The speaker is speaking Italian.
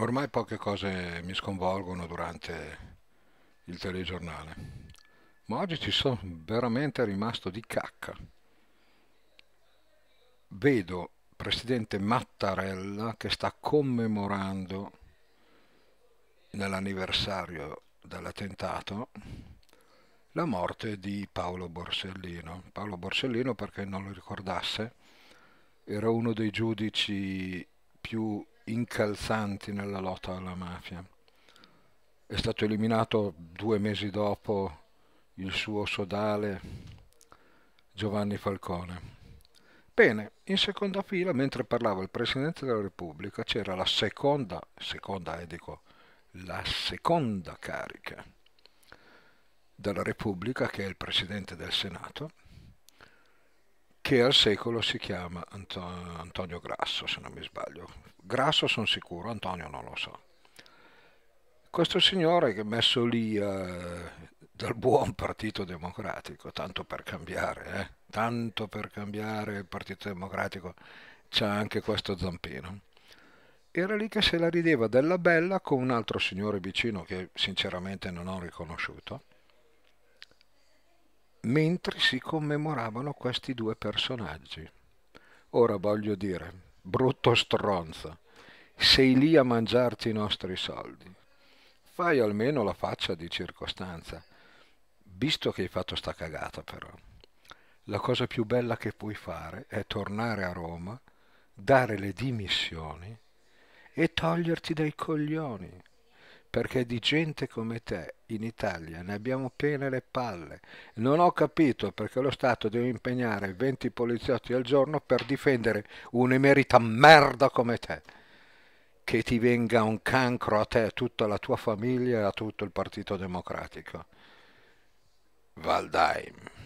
Ormai poche cose mi sconvolgono durante il telegiornale, ma oggi ci sono veramente rimasto di cacca. Vedo presidente Mattarella che sta commemorando nell'anniversario dell'attentato la morte di Paolo Borsellino. Paolo Borsellino, perché non lo ricordasse, era uno dei giudici più incalzanti nella lotta alla mafia. È stato eliminato due mesi dopo il suo sodale Giovanni Falcone. Bene, in seconda fila, mentre parlava il Presidente della Repubblica, c'era la seconda, seconda, eh, dico, la seconda carica della Repubblica, che è il Presidente del Senato, che al secolo si chiama Antonio Grasso, se non mi sbaglio. Grasso sono sicuro, Antonio non lo so. Questo signore che è messo lì eh, dal buon Partito Democratico, tanto per cambiare, eh? tanto per cambiare il Partito Democratico, c'ha anche questo zampino. Era lì che se la rideva della bella con un altro signore vicino che sinceramente non ho riconosciuto mentre si commemoravano questi due personaggi. Ora voglio dire, brutto stronzo, sei lì a mangiarti i nostri soldi. Fai almeno la faccia di circostanza, visto che hai fatto sta cagata però. La cosa più bella che puoi fare è tornare a Roma, dare le dimissioni e toglierti dai coglioni, perché di gente come te in Italia, ne abbiamo piene le palle. Non ho capito perché lo Stato deve impegnare 20 poliziotti al giorno per difendere un'emerita merda come te. Che ti venga un cancro a te, a tutta la tua famiglia e a tutto il Partito Democratico. Valdheim.